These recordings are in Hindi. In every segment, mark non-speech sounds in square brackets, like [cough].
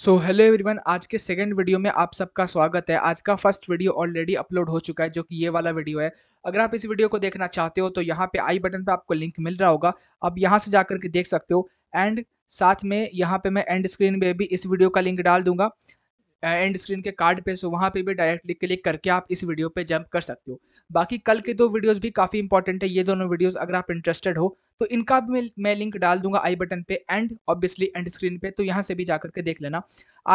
सो हेलो एवरीवन आज के सेकंड वीडियो में आप सबका स्वागत है आज का फर्स्ट वीडियो ऑलरेडी अपलोड हो चुका है जो कि ये वाला वीडियो है अगर आप इस वीडियो को देखना चाहते हो तो यहाँ पे आई बटन पे आपको लिंक मिल रहा होगा आप यहाँ से जा के देख सकते हो एंड साथ में यहाँ पे मैं एंड स्क्रीन पे भी इस वीडियो का लिंक डाल दूंगा एंड uh, स्क्रीन के कार्ड पे सो वहाँ पे भी डायरेक्टली क्लिक करके आप इस वीडियो पे जंप कर सकते हो बाकी कल के दो वीडियोस भी काफ़ी इंपॉर्टेंट है ये दोनों वीडियोस अगर आप इंटरेस्टेड हो तो इनका भी मैं लिंक डाल दूंगा आई बटन पे एंड ऑब्वियसली एंड स्क्रीन पे तो यहाँ से भी जा करके देख लेना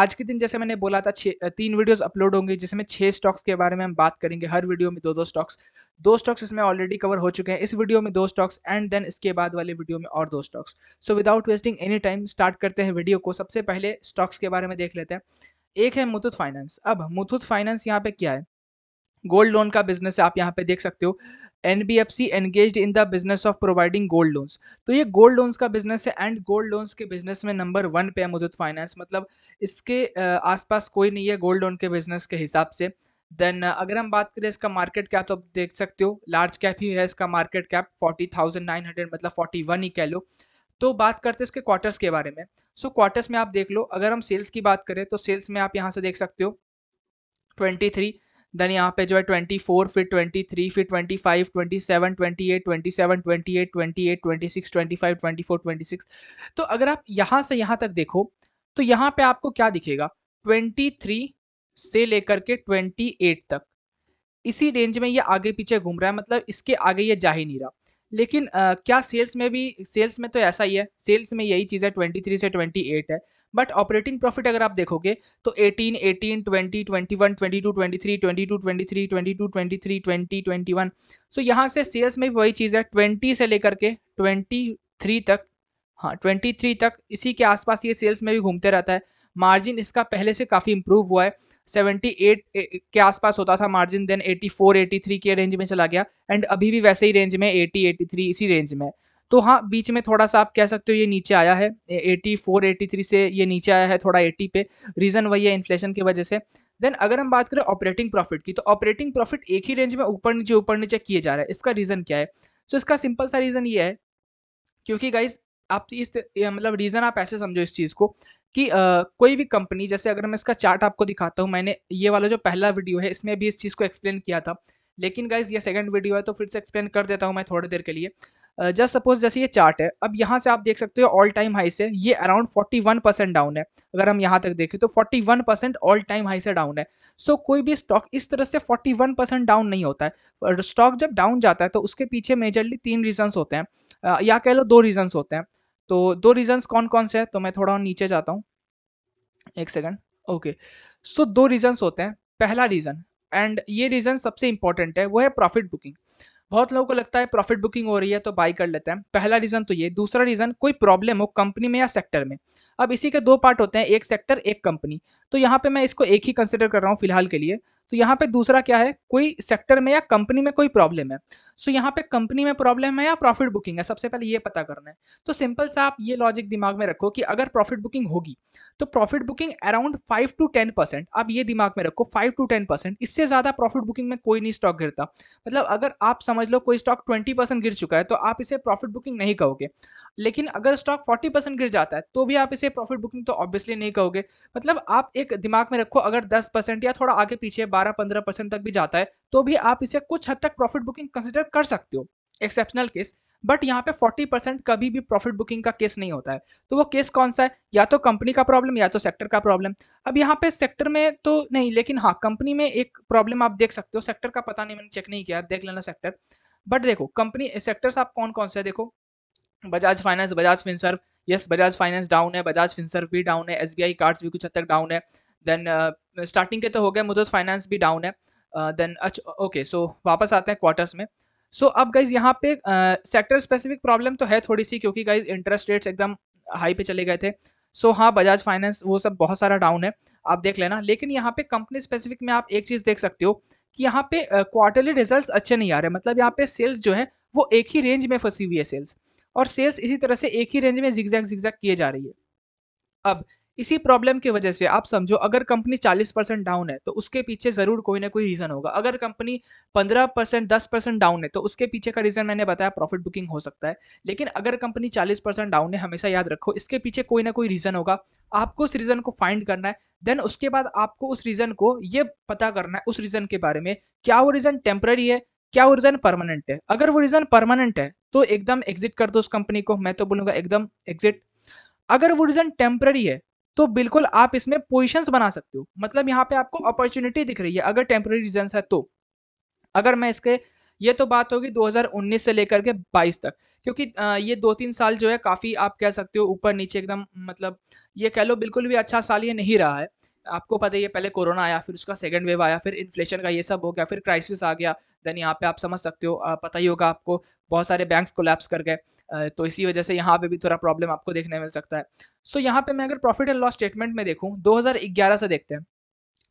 आज के दिन जैसे मैंने बोला था छः तीन वीडियोस अपलोड होंगे जिसमें छः स्टॉक्स के बारे में हम बात करेंगे हर वीडियो में दो दो स्टॉक्स दो स्टॉक्स इसमें ऑलरेडी कवर हो चुके हैं इस वीडियो में दो स्टॉक्स एंड देन इसके बाद वाले वीडियो में और दो stocks so without wasting any time start करते हैं वीडियो को सबसे पहले स्टॉक्स के बारे में देख लेते हैं एक है मुथुत फाइनेंस अब मुथुत फाइनेंस यहाँ पे क्या है गोल्ड लोन का बिजनेस है आप यहाँ पे देख सकते हो N B F C engage in the business of providing gold loans तो ये गोल्ड लोन्स का बिजनेस है एंड गोल्ड लोन्स के बिजनेस में नंबर वन पे है मुदुत फाइनेंस मतलब इसके आसपास कोई नहीं है गोल्ड लोन के बिजनेस के हिसाब से देन अगर हम बात करें इसका मार्केट कैप तो आप देख सकते हो लार्ज कैप ही है इसका market cap forty thousand nine hundred मतलब फोर्टी वन ही कह लो तो बात करते हैं इसके क्वार्टर्स के बारे में सो so, क्वार्टर्स में आप देख लो अगर हम सेल्स की बात करें तो सेल्स में आप यहाँ से देख सकते हो ट्वेंटी थ्री देन यहाँ पे जो है ट्वेंटी फोर फिर ट्वेंटी थ्री फिर twenty five twenty seven twenty eight twenty seven twenty eight twenty eight twenty six twenty five twenty four twenty six तो अगर आप यहाँ से यहाँ तक देखो तो यहाँ पे आपको क्या दिखेगा ट्वेंटी थ्री से लेकर के ट्वेंटी एट तक इसी रेंज में ये आगे पीछे घूम रहा है मतलब इसके आगे ये जा ही नहीं रहा लेकिन आ, क्या सेल्स में भी सेल्स में तो ऐसा ही है सेल्स में यही चीज़ है ट्वेंटी थ्री से ट्वेंटी एट है बट ऑपरेटिंग प्रॉफिट अगर आप देखोगे तो eighteen eighteen twenty twenty one twenty two twenty three twenty two twenty three twenty two twenty three twenty twenty one so यहाँ से सेल्स में भी वही चीज़ है ट्वेंटी से लेकर के ट्वेंटी थ्री तक हाँ ट्वेंटी थ्री तक इसी के आसपास ये सेल्स में भी घूमते रहता है मार्जिन इसका पहले से काफ़ी इंप्रूव हुआ है 78 के आसपास होता था मार्जिन देन 84 83 के रेंज में चला गया एंड अभी भी वैसे ही रेंज में 80 83 इसी रेंज में है तो हाँ बीच में थोड़ा सा आप कह सकते हो ये नीचे आया है 84 83 से ये नीचे आया है थोड़ा 80 पे रीज़न वही है इन्फ्लेशन की वजह से देन अगर हम बात करें ऑपरेटिंग प्रॉफिट की तो ऑपरेटिंग प्रॉफिट एक ही रेंज में ऊपर नीचे ऊपर नीचे किए जा रहा है इसका रीज़न क्या है सो so, इसका सिंपल सा रीज़न ये है क्योंकि गाइज आप इस मतलब रीज़न आप ऐसे समझो इस चीज़ को कि आ, कोई भी कंपनी जैसे अगर मैं इसका चार्ट आपको दिखाता हूँ मैंने ये वाला जो पहला वीडियो है इसमें भी इस चीज़ को एक्सप्लेन किया था लेकिन गाइज ये सेकंड वीडियो है तो फिर से एक्सप्लेन कर देता हूँ मैं थोड़ी देर के लिए जस्ट सपोज जैसे ये चार्ट है अब यहाँ से आप देख सकते हो ऑल टाइम हाई से ये अराउंड 41 परसेंट डाउन है अगर हम यहाँ तक देखें तो 41 परसेंट ऑल टाइम हाई से डाउन है सो so, कोई भी स्टॉक इस तरह से 41 परसेंट डाउन नहीं होता है स्टॉक जब डाउन जाता है तो उसके पीछे मेजरली तीन रीजन्स होते हैं या कह लो दो रीजन्स होते हैं तो दो रीजंस कौन कौन से हैं तो मैं थोड़ा नीचे जाता हूँ एक सेकंड ओके सो दो रीजंस होते हैं पहला रीज़न एंड ये रीज़न सबसे इंपॉर्टेंट है वो है प्रॉफिट बुकिंग बहुत लोगों को लगता है प्रॉफिट बुकिंग हो रही है तो बाई कर लेते हैं पहला रीज़न तो ये दूसरा रीज़न कोई प्रॉब्लम हो कंपनी में या सेक्टर में अब इसी के दो पार्ट होते हैं एक सेक्टर एक कंपनी तो यहाँ पे मैं इसको एक ही कंसिडर कर रहा हूँ फिलहाल के लिए तो यहाँ पे दूसरा क्या है कोई सेक्टर में या कंपनी में कोई प्रॉब्लम है सो so, यहाँ पे कंपनी में प्रॉब्लम है या प्रॉफिट बुकिंग है सबसे पहले ये पता करना है तो सिंपल सा आप ये लॉजिक दिमाग में रखो कि अगर प्रॉफिट बुकिंग होगी तो profit booking around five to ten percent आप ये दिमाग में रखो फाइव टू टेन परसेंट इससे ज़्यादा प्रॉफिट बुकिंग में कोई नहीं स्टॉक गिरता मतलब अगर आप समझ लो कोई स्टॉक ट्वेंटी परसेंट गिर चुका है तो आप इसे प्रॉफिट बुकिंग नहीं कहोगे लेकिन अगर स्टॉक फोर्टी परसेंट गिर जाता है तो भी आप इसे से प्रॉफिट बुकिंग तो ऑब्वियसली नहीं कहोगे मतलब आप एक दिमाग में रखो अगर 10 परसेंट या थोड़ा आगे पीछे 12-15 परसेंट तक भी जाता है तो भी आप इसे कुछ हद तक प्रॉफिट बुकिंग कंसिडर कर सकते हो एक्सेप्शनल केस बट यहाँ पे 40 परसेंट कभी भी प्रॉफिट बुकिंग का केस नहीं होता है तो वो केस कौन सा है या तो कंपनी का प्रॉब्लम या तो सेक्टर का प्रॉब्लम अब यहाँ पे सेक्टर में तो नहीं लेकिन हाँ कंपनी में एक प्रॉब्लम आप देख सकते हो सेक्टर का पता नहीं मैंने चेक नहीं किया देख लेना सेक्टर बट देखो कंपनी सेक्टर्स आप कौन कौन से देखो Bajaj Finance Bajaj Finserv yes Bajaj Finance down है बजाज फिंसर भी डाउन है एस बी आई कार्ड्स भी कुछ हद तक डाउन है देन स्टार्टिंग uh, के तो हो गए मुथूट फाइनेंस भी डाउन है देन uh, अच्छा ओके सो वापस आते हैं क्वार्टर्स में सो अब गाइज यहाँ पे सेक्टर स्पेसिफिक प्रॉब्लम तो है थोड़ी सी क्योंकि गाइज इंटरेस्ट रेट्स एकदम हाई पे चले गए थे सो so, हाँ बजाज फाइनेंस वो सब बहुत सारा डाउन है आप देख लेना लेकिन यहाँ पे कंपनी स्पेसिफिक में आप एक चीज़ देख सकते हो कि यहाँ पे क्वार्टरली uh, रिजल्ट्स अच्छे नहीं आ रहे मतलब यहाँ पे सेल्स जो है वो एक ही रेंज में फंसी हुई है सेल्स और सेल्स इसी तरह से एक ही रेंज में जिगजैग जिगजैग किए जा रही है अब इसी प्रॉब्लम की वजह से आप समझो अगर कंपनी 40 परसेंट डाउन है तो उसके पीछे ज़रूर कोई ना कोई रीज़न होगा अगर कंपनी 15 परसेंट दस परसेंट डाउन है तो उसके पीछे का रीज़न मैंने बताया प्रॉफिट बुकिंग हो सकता है लेकिन अगर कंपनी 40 परसेंट डाउन है हमेशा याद रखो इसके पीछे कोई ना कोई रीज़न होगा आपको उस रीज़न को फाइंड करना है देन उसके बाद आपको उस रीज़न को ये पता करना है उस रीज़न के बारे में क्या वो रीज़न टेम्प्ररी है क्या वो रीजन परमानेंट है अगर वो रीजन परमानेंट है तो एकदम एग्जिट कर दो उस कंपनी को मैं तो बोलूंगा एकदम एग्जिट अगर वो रीजन टेम्पररी है तो बिल्कुल आप इसमें पोजिशन बना सकते हो मतलब यहाँ पे आपको अपॉर्चुनिटी दिख रही है अगर टेम्प्ररी रीजन है तो अगर मैं इसके ये तो बात होगी 2019 से लेकर के 22 तक क्योंकि ये दो तीन साल जो है काफ़ी आप कह सकते हो ऊपर नीचे एकदम मतलब ये कह लो बिल्कुल भी अच्छा साल ये नहीं रहा है आपको पता ही है पहले कोरोना आया फिर उसका सेकंड वेव आया फिर इन्फ्लेशन का ये सब हो गया फिर क्राइसिस आ गया देन यहाँ पे आप समझ सकते हो पता ही होगा आपको बहुत सारे बैंक्स कोलैप्स कर गए तो इसी वजह से यहाँ पे भी थोड़ा प्रॉब्लम आपको देखने मिल सकता है सो so, यहाँ पे मैं अगर प्रॉफिट एंड लॉस स्टेटमेंट में देखूँ दो से देखते हैं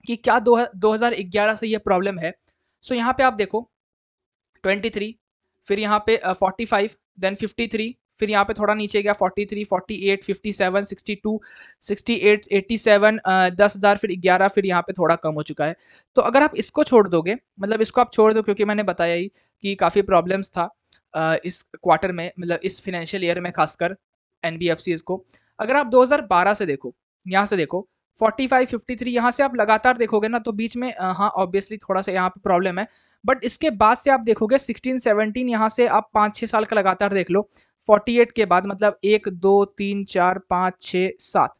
कि क्या दो से ये प्रॉब्लम है सो so, यहाँ पे आप देखो ट्वेंटी फिर यहाँ पे फोर्टी देन फिफ्टी फिर यहाँ पे थोड़ा नीचे गया 43, 48, 57, 62, 68, 87, दस हज़ार फिर ग्यारह फिर यहाँ पे थोड़ा कम हो चुका है तो अगर आप इसको छोड़ दोगे मतलब इसको आप छोड़ दो क्योंकि मैंने बताया ही कि काफ़ी प्रॉब्लम्स था इस क्वार्टर में मतलब इस फिनेंशियल ईयर में खासकर एन को अगर आप 2012 से देखो यहाँ से देखो 45, 53 यहाँ से आप लगातार देखोगे ना तो बीच में हाँ ऑब्वियसली थोड़ा सा यहाँ पे प्रॉब्लम है बट इसके बाद से आप देखोगे 16, 17 यहाँ से आप पाँच छः साल का लगातार देख लो 48 के बाद मतलब एक दो तीन चार पाँच छः सात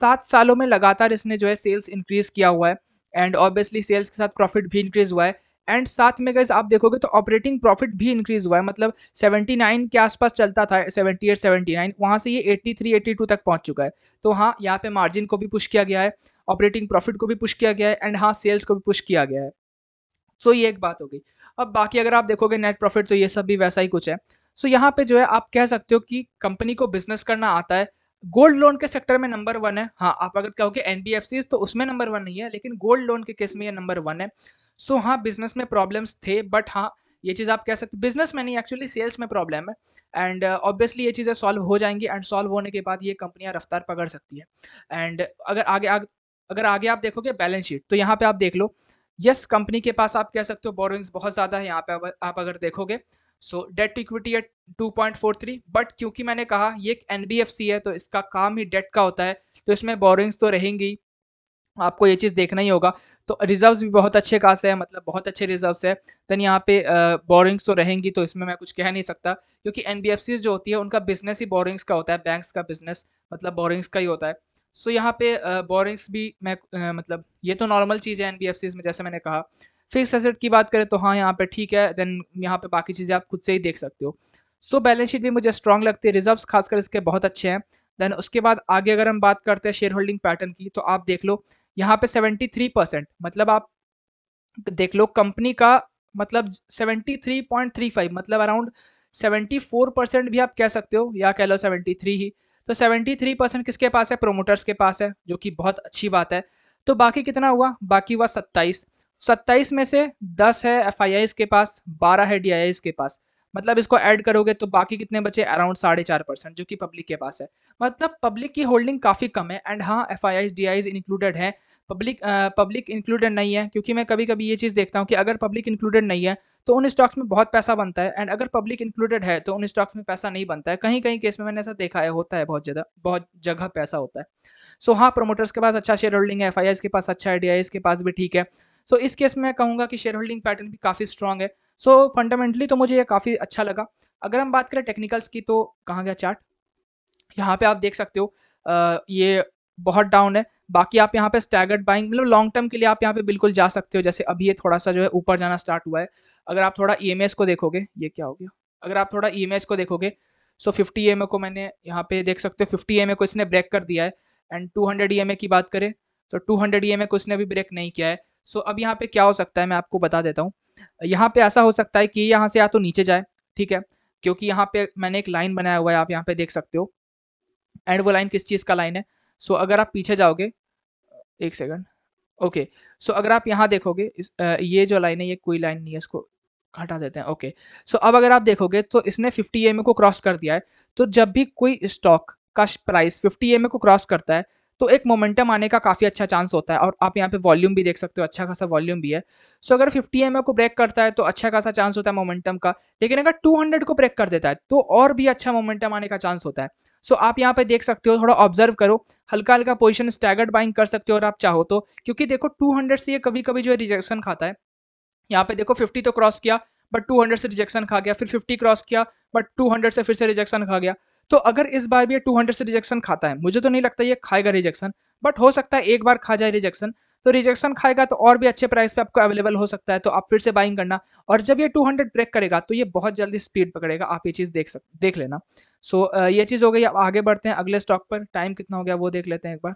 सात सालों में लगातार इसने जो है सेल्स इंक्रीज किया हुआ है एंड ऑब्वियसली सेल्स के साथ प्रॉफिट भी इंक्रीज हुआ है एंड साथ में गैस आप देखोगे तो ऑपरेटिंग प्रॉफिट भी इंक्रीज हुआ है मतलब 79 के आसपास चलता था 78 79 वहाँ से ये 83 82 तक पहुँच चुका है तो हाँ यहाँ पे मार्जिन को भी पुश किया गया है ऑपरेटिंग प्रॉफिट को भी पुश किया गया है एंड हाँ सेल्स को भी पुश किया गया है सो तो so, ये एक बात हो गई अब बाकी अगर आप देखोगे नेट प्रॉफिट तो ये सब भी वैसा ही कुछ है सो so, यहाँ पे जो है आप कह सकते हो कि कंपनी को बिजनेस करना आता है गोल्ड लोन के सेक्टर में नंबर वन है हाँ आप अगर कहोगे एनबीएफसी तो उसमें नंबर वन नहीं है लेकिन गोल्ड लोन के केस में ये नंबर वन है सो so, हाँ बिजनेस में प्रॉब्लम्स थे बट हाँ ये चीज़ आप कह सकते बिजनेस में नहीं एक्चुअली सेल्स में प्रॉब्लम है एंड ऑब्वियसली uh, ये चीज़ें सॉल्व हो जाएंगी एंड सॉल्व होने के बाद ये कंपनियां रफ्तार पकड़ सकती है एंड अगर आगे आगे अगर आगे आप देखोगे बैलेंस शीट तो यहाँ पे आप देख लो यस yes, कंपनी के पास आप कह सकते हो बोरिंग्स बहुत ज़्यादा है यहाँ पे आप अगर देखोगे so debt to equity at 2.43 but क्योंकि मैंने कहा ये एक एन है तो इसका काम ही डेट का होता है तो इसमें बोरिंग्स तो रहेंगी आपको ये चीज़ देखना ही होगा तो रिजर्व्स भी बहुत अच्छे खास है मतलब बहुत अच्छे रिजर्व्स है देन यहाँ पे बोरिंग्स तो रहेंगी तो इसमें मैं कुछ कह नहीं सकता क्योंकि एन जो होती है उनका बिजनेस ही बोरिंग्स का होता है बैंक्स का बिजनेस मतलब बोरिंग्स का ही होता है सो so, यहाँ पे बोरिंग्स भी मैं आ, मतलब ये तो नॉर्मल चीज़ है एन में जैसे मैंने कहा फिक्स एसेट की बात करें तो हाँ यहाँ पे ठीक है देन यहाँ पे बाकी चीज़ें आप खुद से ही देख सकते हो सो बैलेंस शीट भी मुझे स्ट्रॉन्ग लगती है रिजर्व्स खासकर इसके बहुत अच्छे हैं देन उसके बाद आगे अगर हम बात करते हैं शेयर होल्डिंग पैटर्न की तो आप देख लो यहाँ पे थ्री परसेंट मतलब आप देख लो कंपनी का मतलब फाइव मतलब अराउंड फोर परसेंट भी आप कह सकते हो या कह लो थ्री ही तो 73 परसेंट किसके पास है प्रोमोटर्स के पास है जो कि बहुत अच्छी बात है तो बाकी कितना हुआ बाकी हुआ सत्ताईस सत्ताईस में से दस है एफ के पास बारह है डी के पास मतलब इसको ऐड करोगे तो बाकी कितने बचे अराउंड साढ़े चार परसेंट जो कि पब्लिक के पास है मतलब पब्लिक की होल्डिंग काफ़ी कम है एंड हाँ F I I's D included है पब्लिक पब्लिक इंक्लूडेड नहीं है क्योंकि मैं कभी कभी ये चीज़ देखता हूँ कि अगर पब्लिक इंक्लूडेड नहीं है तो उन स्टॉक्स में बहुत पैसा बनता है एंड अगर पब्लिक इंक्लूडेड है तो उन स्टॉक्स में पैसा नहीं बनता है कहीं कहीं केस में मैंने ऐसा देखा है होता है बहुत ज़्यादा बहुत जगह पैसा होता है सो so, हाँ प्रोमोटर्स के पास अच्छा शेयर होल्डिंग है एफ के पास अच्छा है डी के पास भी ठीक है सो so, इस केस में कहूँगा कि शेयर होल्डिंग पैटर्न भी काफ़ी स्ट्रॉन्ग है सो so, फंडामेंटली तो मुझे ये काफ़ी अच्छा लगा अगर हम बात करें टेक्निकल्स की तो कहाँ गया चार्ट यहाँ पे आप देख सकते हो आ, ये बहुत डाउन है बाकी आप यहाँ पे स्टैगर्ड बाइंग मतलब लॉन्ग टर्म के लिए आप यहाँ पे बिल्कुल जा सकते हो जैसे अभी ये थोड़ा सा जो है ऊपर जाना स्टार्ट हुआ है अगर आप थोड़ा ई e को देखोगे ये क्या हो गया अगर आप थोड़ा ई e को देखोगे सो फिफ्टी एम को मैंने यहाँ पे देख सकते हो फिफ्टी एम e को इसने ब्रेक कर दिया है एंड टू हंड्रेड ई की बात करें तो टू हंड्रेड ई को इसने अभी ब्रेक नहीं किया है सो अब यहाँ पे क्या हो सकता है मैं आपको बता देता हूँ यहाँ पे ऐसा हो सकता है कि यहाँ से या तो नीचे जाए ठीक है क्योंकि यहाँ पे मैंने एक लाइन बनाया हुआ है आप यहाँ पे देख सकते हो एंड वो लाइन किस चीज़ का लाइन है सो so, अगर आप पीछे जाओगे एक सेकंड ओके सो अगर आप यहाँ देखोगे इस, आ, ये जो लाइन है ये कोई लाइन नहीं है इसको हटा देते हैं ओके सो अब अगर आप देखोगे तो इसने फिफ्टी एम को क्रॉस कर दिया है तो जब भी कोई स्टॉक का प्राइस फिफ्टी एम को क्रॉस करता है तो एक मोमेंटम आने का काफ़ी अच्छा चांस होता है और आप यहाँ पे वॉल्यूम भी देख सकते हो अच्छा खासा वॉल्यूम भी है सो अगर 50 एम को ब्रेक करता है तो अच्छा खासा चांस होता है मोमेंटम का लेकिन अगर 200 को ब्रेक कर देता है तो और भी अच्छा मोमेंटम आने का चांस होता है सो आप यहाँ पे देख सकते हो थोड़ा ऑब्जर्व करो हल्का हल्का पोजिशन स्टैगर्ड बाइंग कर सकते हो और आप चाहो तो क्योंकि देखो टू से ये कभी कभी जो है रिजेक्शन खाता है यहाँ पे देखो फिफ्टी तो क्रॉस किया बट टू से रिजेक्शन खा गया फिर फिफ्टी क्रॉस किया बट टू से फिर से रिजेक्शन खा गया तो अगर इस बार भी ये 200 से रिजेक्शन खाता है मुझे तो नहीं लगता ये खाएगा रिजेक्शन बट हो सकता है एक बार खा जाए रिजेक्शन तो रिजेक्शन खाएगा तो और भी अच्छे प्राइस पे आपको अवेलेबल हो सकता है तो आप फिर से बाइंग करना और जब ये 200 ब्रेक करेगा तो ये बहुत जल्दी स्पीड पकड़ेगा आप ये चीज़ देख सक देख लेना सो so, ये चीज़ हो गई अब आगे बढ़ते हैं अगले स्टॉक पर टाइम कितना हो गया वो देख लेते हैं एक बार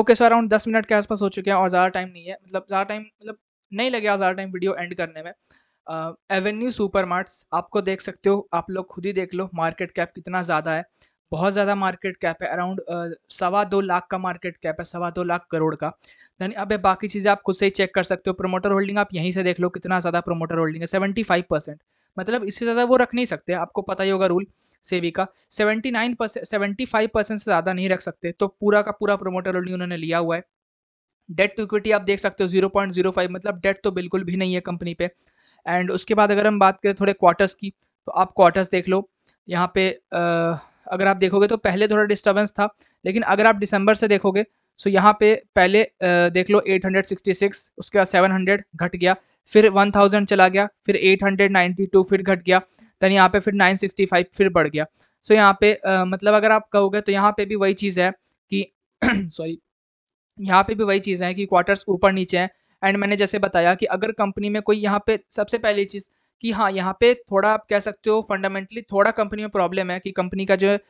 ओके सो अराउंड दस मिनट के आसपास हो चुके हैं और ज़्यादा टाइम नहीं है मतलब ज़्यादा टाइम मतलब नहीं लगेगा ज़्यादा टाइम वीडियो एंड करने में एवेन्यू सुपर आपको देख सकते हो आप लोग खुद ही देख लो मार्केट कैप कितना ज़्यादा है बहुत ज़्यादा मार्केट कैप है अराउंड सवा दो लाख का मार्केट कैप है सवा दो लाख करोड़ का देन अब बाकी चीज़ें आप खुद से ही चेक कर सकते हो प्रोमोटर होल्डिंग आप यहीं से देख लो कितना ज़्यादा प्रोमोटर होल्डिंग है सेवेंटी फाइव परसेंट मतलब इससे ज़्यादा वो रख नहीं सकते आपको पता ही होगा रूल सेवी का seventy nine percent seventy five percent से ज़्यादा नहीं रख सकते तो पूरा का पूरा प्रोमोटर होल्डिंग उन्होंने लिया हुआ है डेट टू इक्विटी आप देख सकते हो जीरो पॉइंट जीरो फाइव मतलब डेट तो बिल्कुल भी नहीं है कंपनी पे एंड उसके बाद अगर हम बात करें थोड़े क्वार्टर्स की तो आप क्वार्टर्स देख लो यहाँ पे आ, अगर आप देखोगे तो पहले थोड़ा डिस्टर्बेंस था लेकिन अगर आप दिसंबर से देखोगे सो यहाँ पे पहले आ, देख लो 866 उसके बाद 700 घट गया फिर 1000 चला गया फिर 892 फिर घट गया दैन यहाँ पे फिर 965 फिर बढ़ गया सो यहाँ पे आ, मतलब अगर आप कहोगे तो यहाँ पे भी वही चीज़ है कि सॉरी [coughs] यहाँ पे भी वही चीज़ है कि क्वार्टर्स ऊपर नीचे हैं एंड मैंने जैसे बताया कि अगर कंपनी में कोई यहाँ पे सबसे पहली चीज़ कि हाँ यहाँ पे थोड़ा आप कह सकते हो फंडामेंटली थोड़ा कंपनी में प्रॉब्लम है कि कंपनी का जो है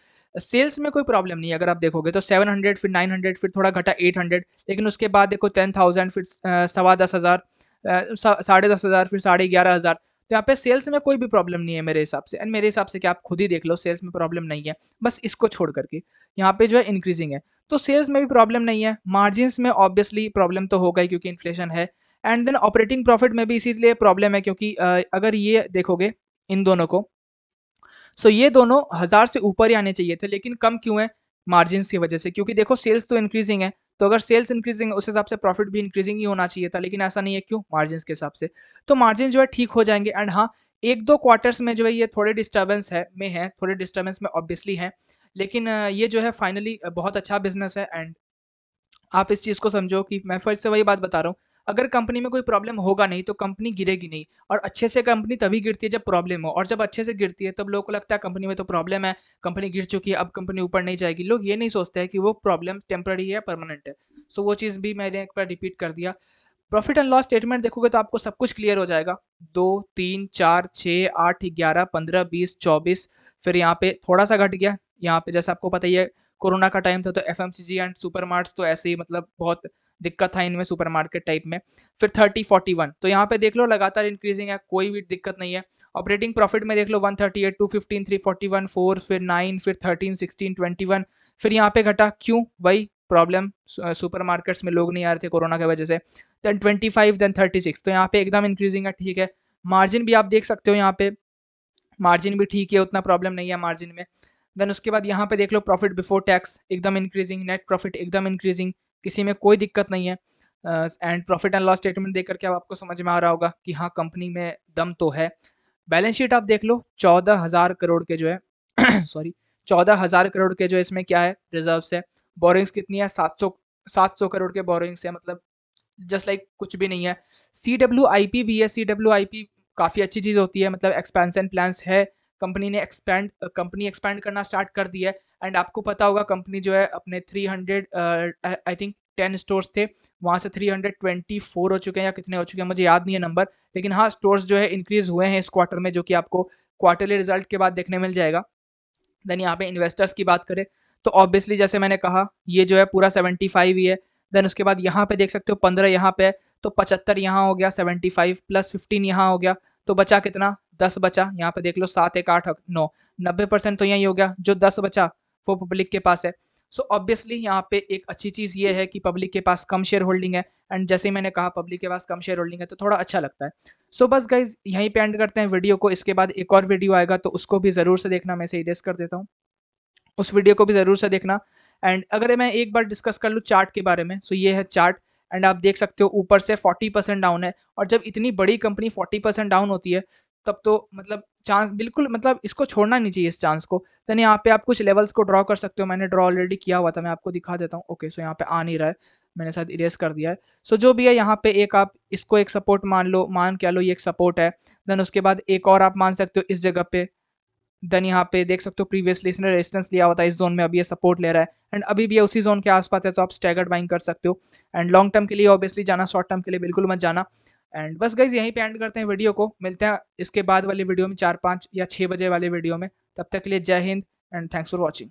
सेल्स में कोई प्रॉब्लम नहीं है अगर आप देखोगे तो 700 फिर 900 फिर थोड़ा घटा 800 लेकिन उसके बाद देखो 10,000 फिर सवा दस हज़ार साढ़े दस हज़ार फिर साढ़े ग्यारह हज़ार तो यहाँ पे सेल्स में कोई भी प्रॉब्लम नहीं है मेरे हिसाब से एंड मेरे हिसाब से कि आप खुद ही देख लो सेल्स में प्रॉब्लम नहीं है बस इसको छोड़ करके यहाँ पे जो है इंक्रीजिंग है तो सेल्स में भी प्रॉब्लम नहीं है मार्जिन में ऑब्वियसली प्रॉब्लम तो होगा ही क्योंकि इन्फ्लेशन है एंड देन ऑपरेटिंग प्रॉफिट में भी इसीलिए प्रॉब्लम है क्योंकि अगर ये देखोगे इन दोनों को सो ये दोनों हज़ार से ऊपर ही आने चाहिए थे लेकिन कम क्यों है मार्जिन की वजह से क्योंकि देखो सेल्स तो इंक्रीजिंग है तो अगर सेल्स इंक्रीजिंग उस हिसाब से प्रॉफिट भी इंक्रीजिंग ही होना चाहिए था लेकिन ऐसा नहीं है क्यों मार्जिन के हिसाब से तो मार्जिन जो है ठीक हो जाएंगे एंड हाँ एक दो क्वार्टर्स में जो है ये थोड़े डिस्टर्बेंस है में है थोड़े डिस्टर्बेंस में ऑब्वियसली है लेकिन ये जो है फाइनली बहुत अच्छा बिजनेस है एंड आप इस चीज़ को समझो कि मैं फिर से वही बात बता रहा हूँ अगर कंपनी में कोई प्रॉब्लम होगा नहीं तो कंपनी गिरेगी नहीं और अच्छे से कंपनी तभी गिरती है जब प्रॉब्लम हो और जब अच्छे से गिरती है तब लोगों को लगता है कंपनी में तो प्रॉब्लम है कंपनी गिर चुकी है अब कंपनी ऊपर नहीं जाएगी लोग ये नहीं सोचते हैं कि वो प्रॉब्लम टेम्प्ररी है परमानेंट है सो वो चीज़ भी मैंने एक बार रिपीट कर दिया प्रॉफिट एंड लॉस स्टेटमेंट देखोगे तो आपको सब कुछ क्लियर हो जाएगा दो तीन चार छः आठ ग्यारह पंद्रह बीस चौबीस फिर यहाँ पे थोड़ा सा घट गया यहाँ पे जैसे आपको पता ही है कोरोना का टाइम था तो F M C G and super तो ऐसे ही मतलब बहुत दिक्कत है इनमें सुपरमार्केट टाइप में फिर थर्टी फोर्टी वन तो यहाँ पे देख लो लगातार इंक्रीजिंग है कोई भी दिक्कत नहीं है ऑपरेटिंग प्रॉफिट में देख लो one thirty eight two fifteen three forty one four फिर नाइन फिर थर्टीन सिक्सटीन ट्वेंटी वन फिर यहाँ पे घटा क्यों वही प्रॉब्लम सुपर मार्केट्स में लोग नहीं आ रहे थे कोरोना की वजह से then twenty five then thirty six तो यहाँ पे एकदम इंक्रीजिंग है ठीक है मार्जिन भी आप देख सकते हो यहाँ पे मार्जिन भी ठीक है उतना प्रॉब्लम नहीं है मार्जिन में देन उसके बाद यहाँ पे देख लो प्रॉफिट बिफोर टैक्स एकदम इंक्रीजिंग नेट प्रॉफिट एकदम इंक्रीजिंग किसी में कोई दिक्कत नहीं है and profit and loss statement देख करके अब आपको समझ में आ रहा होगा कि हाँ कंपनी में दम तो है बैलेंस शीट आप देख लो चौदह हजार करोड़ के जो है सॉरी [clears throat] चौदह हजार करोड़ के जो इसमें क्या है रिजर्व्स है बोरिंग्स कितनी है सात सौ सात सौ करोड़ के बोरिंग्स है मतलब जस्ट लाइक like कुछ भी नहीं है सी डब्ल्यू आई पी भी है सी डब्ल्यू आई पी काफ़ी अच्छी चीज़ होती है मतलब एक्सपेंशन प्लान्स है कंपनी ने एक्सपैंड कंपनी एक्सपैंड करना स्टार्ट कर दिया है एंड आपको पता होगा कंपनी जो है अपने three hundred I think ten stores थे वहाँ से थ्री हंड्रेड ट्वेंटी फोर हो चुके हैं या कितने हो चुके हैं मुझे याद नहीं है नंबर लेकिन हाँ स्टोर्स जो है इंक्रीज हुए हैं इस क्वार्टर में जो कि आपको क्वार्टरली रिजल्ट के बाद देखने मिल जाएगा देन यहाँ पे इन्वेस्टर्स की बात करें तो ऑब्वियसली जैसे मैंने कहा ये जो है पूरा सेवेंटी फाइव ही है देन उसके बाद यहाँ पे देख सकते हो पंद्रह यहाँ पे है तो पचहत्तर यहाँ हो गया सेवेंटी फाइव प्लस फिफ्टीन यहाँ हो गया तो बचा कितना दस बचा यहाँ पे देख लो सात एक आठ नौ नब्बे परसेंट तो यही हो गया जो दस बचा वो पब्लिक के पास है सो so ऑब्वियसली यहाँ पे एक अच्छी चीज़ ये है कि पब्लिक के पास कम शेयर होल्डिंग है एंड जैसे मैंने कहा पब्लिक के पास कम शेयर होल्डिंग है तो थोड़ा अच्छा लगता है सो so बस गाइज यहीं पे एंड करते हैं वीडियो को इसके बाद एक और वीडियो आएगा तो उसको भी ज़रूर से देखना मैं सही कर देता हूँ उस वीडियो को भी ज़रूर से देखना एंड अगर मैं एक बार डिस्कस कर लूँ चार्ट के बारे में सो so ये है चार्ट एंड आप देख सकते हो ऊपर से 40 परसेंट डाउन है और जब इतनी बड़ी कंपनी 40 परसेंट डाउन होती है तब तो मतलब चांस बिल्कुल मतलब इसको छोड़ना नहीं चाहिए इस चांस को देन यहाँ पे आप कुछ लेवल्स को ड्रॉ कर सकते हो मैंने ड्रॉ ऑलरेडी किया हुआ था मैं आपको दिखा देता हूँ ओके सो यहाँ पे आ नहीं रहा है मैंने शायद इरेज कर दिया है सो so, जो भी है यहाँ पे एक आप इसको एक सपोर्ट मान लो मान क्या लो ये एक सपोर्ट है देन उसके बाद एक और आप मान सकते हो इस जगह पे देन यहाँ पे देख सकते हो प्रीवियसली इसने रेजिस्टेंस लिया हुआ था इस जोन में अभी ये सपोर्ट ले रहा है एंड अभी भी ये उसी जोन के आसपास है तो आप स्टैगर्ड बाइंग कर सकते हो एंड लॉन्ग टर्म के लिए ऑब्वियसली जाना शॉर्ट टर्म के लिए बिल्कुल मत जाना एंड बस गाइज यहीं पे एंड करते हैं वीडियो को मिलते हैं इसके बाद वाली वीडियो में चार पाँच या छः बजे वाले वीडियो में तब तक के लिए जय हिंद एंड थैंक्स फॉर वॉचिंग